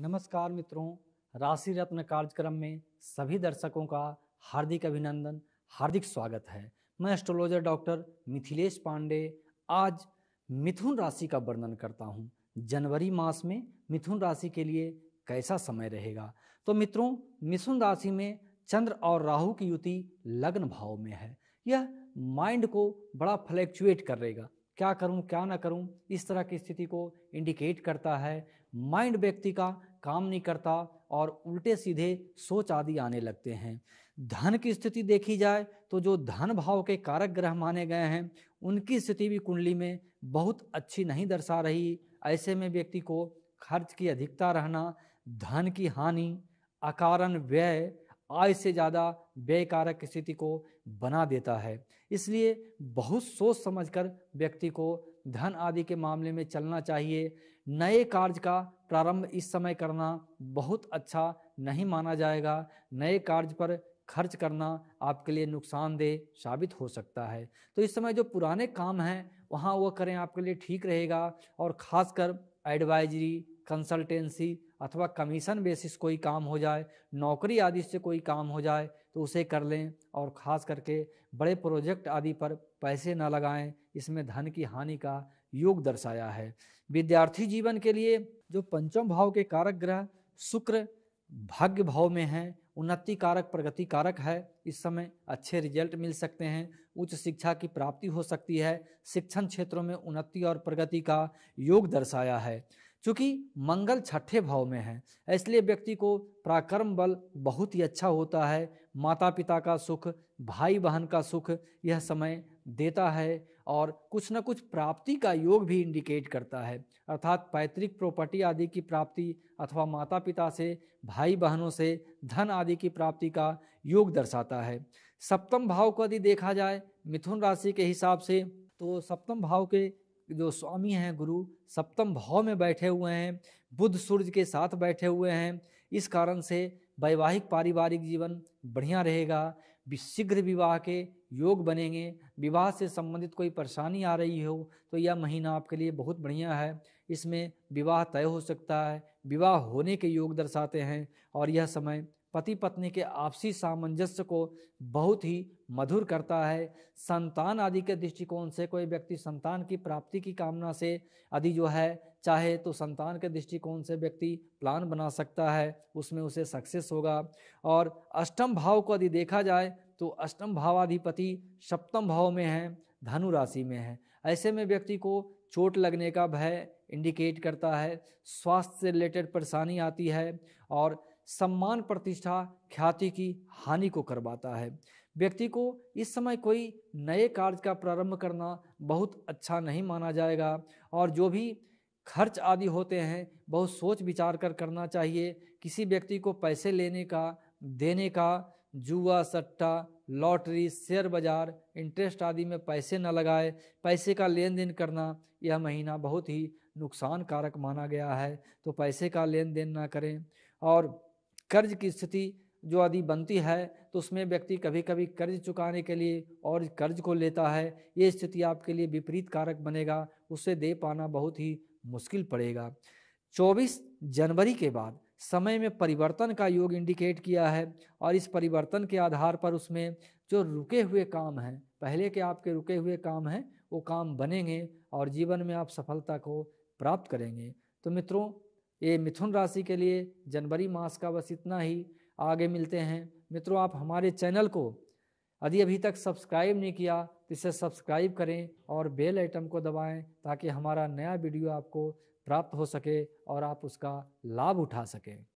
नमस्कार मित्रों राशि रत्न कार्यक्रम में सभी दर्शकों का हार्दिक अभिनंदन हार्दिक स्वागत है मैं एस्ट्रोलॉजर डॉक्टर मिथिलेश पांडे आज मिथुन राशि का वर्णन करता हूँ जनवरी मास में मिथुन राशि के लिए कैसा समय रहेगा तो मित्रों मिथुन राशि में चंद्र और राहु की युति लग्न भाव में है यह माइंड को बड़ा फ्लैक्चुएट करेगा क्या करूं क्या ना करूं इस तरह की स्थिति को इंडिकेट करता है माइंड व्यक्ति का काम नहीं करता और उल्टे सीधे सोच आदि आने लगते हैं धन की स्थिति देखी जाए तो जो धन भाव के कारक ग्रह माने गए हैं उनकी स्थिति भी कुंडली में बहुत अच्छी नहीं दर्शा रही ऐसे में व्यक्ति को खर्च की अधिकता रहना धन की हानि अकारण व्यय आय से ज़्यादा व्ययकारक स्थिति को बना देता है इसलिए बहुत सोच समझकर व्यक्ति को धन आदि के मामले में चलना चाहिए नए कार्य का प्रारंभ इस समय करना बहुत अच्छा नहीं माना जाएगा नए कार्य पर खर्च करना आपके लिए नुकसानदेह साबित हो सकता है तो इस समय जो पुराने काम हैं वहाँ वो करें आपके लिए ठीक रहेगा और ख़ासकर एडवाइजरी कंसल्टेंसी अथवा कमीशन बेसिस कोई काम हो जाए नौकरी आदि से कोई काम हो जाए तो उसे कर लें और ख़ास करके बड़े प्रोजेक्ट आदि पर पैसे ना लगाएं इसमें धन की हानि का योग दर्शाया है विद्यार्थी जीवन के लिए जो पंचम भाव के कारक ग्रह शुक्र भाग्य भाव में है उन्नति कारक प्रगति कारक है इस समय अच्छे रिजल्ट मिल सकते हैं उच्च शिक्षा की प्राप्ति हो सकती है शिक्षण क्षेत्रों में उन्नति और प्रगति का योग दर्शाया है चूँकि मंगल छठे भाव में है इसलिए व्यक्ति को पराक्रम बल बहुत ही अच्छा होता है माता पिता का सुख भाई बहन का सुख यह समय देता है और कुछ ना कुछ प्राप्ति का योग भी इंडिकेट करता है अर्थात पैतृक प्रॉपर्टी आदि की प्राप्ति अथवा माता पिता से भाई बहनों से धन आदि की प्राप्ति का योग दर्शाता है सप्तम भाव को यदि देखा जाए मिथुन राशि के हिसाब से तो सप्तम भाव के जो स्वामी हैं गुरु सप्तम भाव में बैठे हुए हैं बुध सूर्य के साथ बैठे हुए हैं इस कारण से वैवाहिक पारिवारिक जीवन बढ़िया रहेगा शीघ्र विवाह के योग बनेंगे विवाह से संबंधित कोई परेशानी आ रही हो तो यह महीना आपके लिए बहुत बढ़िया है इसमें विवाह तय हो सकता है विवाह होने के योग दर्शाते हैं और यह समय पति पत्नी के आपसी सामंजस्य को बहुत ही मधुर करता है संतान आदि के दृष्टिकोण से कोई व्यक्ति संतान की प्राप्ति की कामना से आदि जो है चाहे तो संतान के दृष्टिकोण से व्यक्ति प्लान बना सकता है उसमें उसे सक्सेस होगा और अष्टम भाव को यदि देखा जाए तो अष्टम भावाधिपति सप्तम भाव में है धनु राशि में है ऐसे में व्यक्ति को चोट लगने का भय इंडिकेट करता है स्वास्थ्य से रिलेटेड परेशानी आती है और सम्मान प्रतिष्ठा ख्याति की हानि को करवाता है व्यक्ति को इस समय कोई नए कार्य का प्रारंभ करना बहुत अच्छा नहीं माना जाएगा और जो भी खर्च आदि होते हैं बहुत सोच विचार कर करना चाहिए किसी व्यक्ति को पैसे लेने का देने का जुआ सट्टा लॉटरी शेयर बाजार इंटरेस्ट आदि में पैसे न लगाए पैसे का लेन देन करना यह महीना बहुत ही नुकसान कारक माना गया है तो पैसे का लेन देन ना करें और कर्ज की स्थिति जो आदि बनती है तो उसमें व्यक्ति कभी कभी कर्ज चुकाने के लिए और कर्ज को लेता है ये स्थिति आपके लिए विपरीत कारक बनेगा उसे दे पाना बहुत ही मुश्किल पड़ेगा 24 जनवरी के बाद समय में परिवर्तन का योग इंडिकेट किया है और इस परिवर्तन के आधार पर उसमें जो रुके हुए काम हैं पहले के आपके रुके हुए काम हैं वो काम बनेंगे और जीवन में आप सफलता को प्राप्त करेंगे तो मित्रों ये मिथुन राशि के लिए जनवरी मास का बस इतना ही आगे मिलते हैं मित्रों आप हमारे चैनल को यदि अभी तक सब्सक्राइब नहीं किया तो इसे सब्सक्राइब करें और बेल आइटम को दबाएं ताकि हमारा नया वीडियो आपको प्राप्त हो सके और आप उसका लाभ उठा सकें